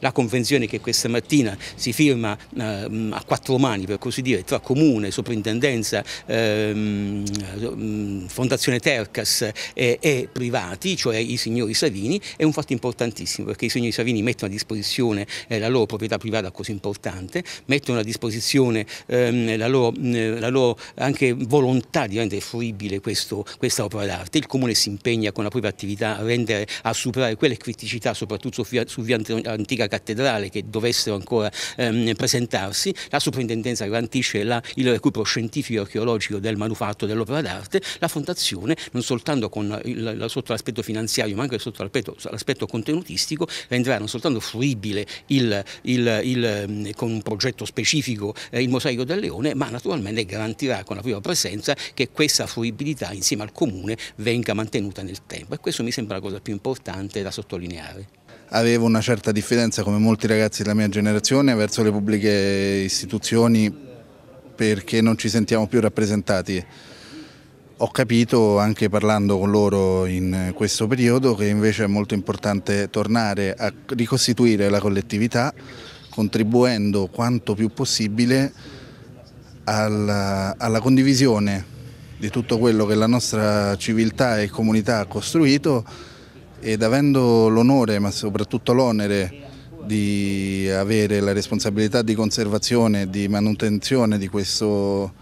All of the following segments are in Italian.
La convenzione che questa mattina si firma ehm, a quattro mani, per così dire, tra Comune, Soprintendenza, ehm, ehm, Fondazione Tercas e, privati, cioè i signori Savini, è un fatto importantissimo perché i signori Savini mettono a disposizione eh, la loro proprietà privata così importante, mettono a disposizione la loro, la, loro, anche volontà di rendere fruibile questo, questa opera d'arte. Il Comune si impegna con la propria attività a, rendere, a superare quelle criticità, soprattutto su, su via antica cattedrale che dovessero ancora ehm, presentarsi, la Superintendenza garantisce la, il recupero scientifico e archeologico del manufatto dell'opera d'arte, la Fondazione non soltanto con il, sotto l'aspetto finanziario ma anche sotto l'aspetto contenutistico renderà non soltanto fruibile il, il, il, ehm, con un progetto specifico eh, il mosaico del leone ma naturalmente garantirà con la propria presenza che questa fruibilità insieme al comune venga mantenuta nel tempo e questo mi sembra la cosa più importante da sottolineare avevo una certa diffidenza, come molti ragazzi della mia generazione, verso le pubbliche istituzioni perché non ci sentiamo più rappresentati. Ho capito anche parlando con loro in questo periodo che invece è molto importante tornare a ricostituire la collettività contribuendo quanto più possibile alla, alla condivisione di tutto quello che la nostra civiltà e comunità ha costruito ed avendo l'onore ma soprattutto l'onere di avere la responsabilità di conservazione e di manutenzione di questo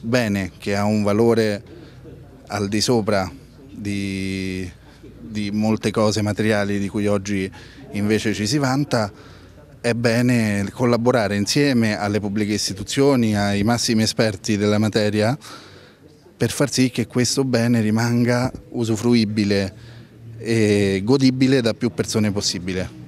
bene che ha un valore al di sopra di, di molte cose materiali di cui oggi invece ci si vanta, è bene collaborare insieme alle pubbliche istituzioni, ai massimi esperti della materia per far sì che questo bene rimanga usufruibile e godibile da più persone possibile.